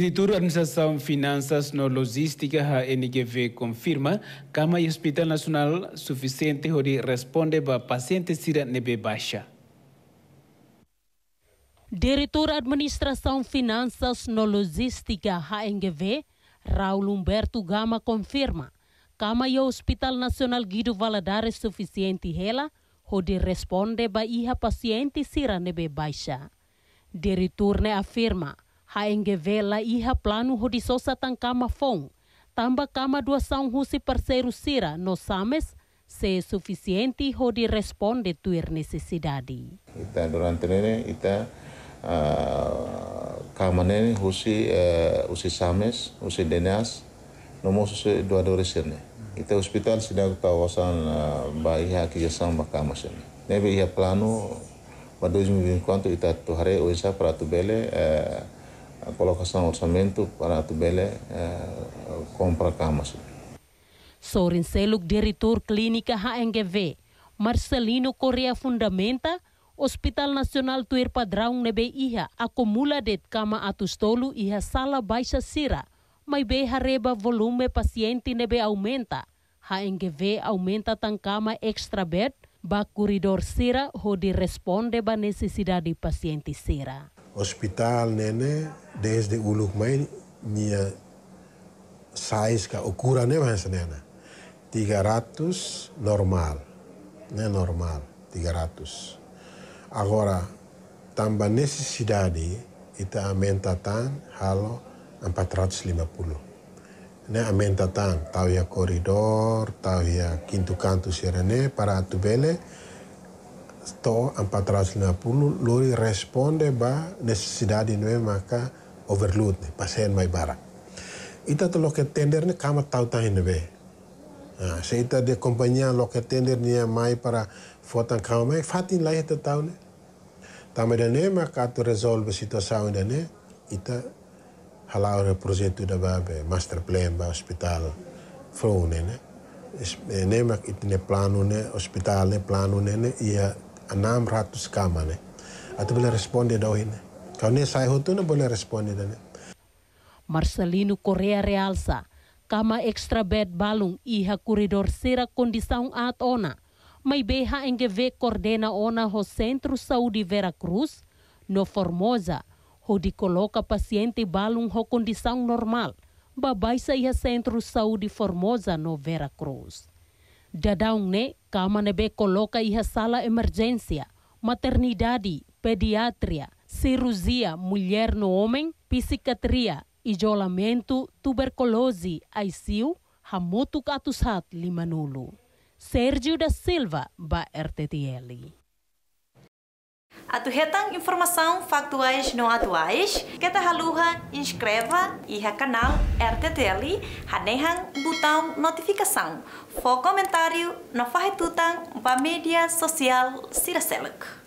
de Administração Finanças e Logística ha NGV confirma kama y Hospital Nacional suficiente hori responde ba paciente sira nebe baixa. Diretor Administração Finanças e Logística HNGV, Raul Humberto Gama confirma kama y Hospital Nacional Guido Valadares suficiente hela hori responde ba iha paciente sira nebe baixa. Diretor ne afirma haenge vela iha plano hodi sosa tan kama fong. Tamba kama dua saung husi perseru sira no sames se sufisienti hodi responde tuir necesidade. Ita durante nene ita uh, kama nene husi uh, husi sames husi denas nomor husi dua dore resirne. Ita hospital sedang tawasan uh, ah, bayi kerjasama kama sini. Nebe iha plano Madujmi bin kwanto ita tuhare oisa peratu bele uh, a colocação do orçamento para eh, a Tubele uh, compra camas. Sorinceluk, diretor clínica HNGV, Marcelino Correa fundamenta Hospital Nacional Tuir Padrão nebe iha acumula det kama atustolu iha sala baixa sira, mas be hareba volume paciente nebe aumenta. HNGV aumenta tan cama extra bed, ba corredor sira, onde responde ba necessidade paciente sira. hospital nene desde uluh main nia size ka ukurannya bahasa nena ratus normal ne normal tiga ratus. agora tambah necessidade kita amentatan tan halo 450 ne puluh, tan tau ya koridor tau ya kintu kantu sirene para atubele bele atau 450 lori responde ba necessidade di maka overload ne pasien mai bara ita to loket tender ne kama tau ta hin be ah se ita de compagnia loket tender ne mai para fotan kama mai fatin lai ta tau ne tama de ne maka to resolve situasau de ne ita halau re progetto da ba be master plan ba hospital flow ne ne mak itne planune hospitale hospital ne ia 600 kama ne. Atu boleh respon dia dah ini. Kau ni saya hutu ne boleh responde dia Marcelino Correa realça kama extra bed balung iha corredor sera condição at ona. Mas beha engeve coordena ona ho Centro Saúde Veracruz, no Formosa, ho onde coloca paciente balum ho condição normal. Babai saia Centro Saúde Formosa no Veracruz. Dadaung ne Kama nebe coloca e emergensi, emergência, maternidade, pediatria, cirurgia, mulher no homem, psiquiatria, isolamento, tuberculose, ICU, hamutuk atushat limanulu. Sergio da Silva, ba RTTL. aterretam informação factuais não atuais, te haluha inscreva e a canal RTTL hanehan botão notificação. For comentário na farretutan para mídia social Siraseluk.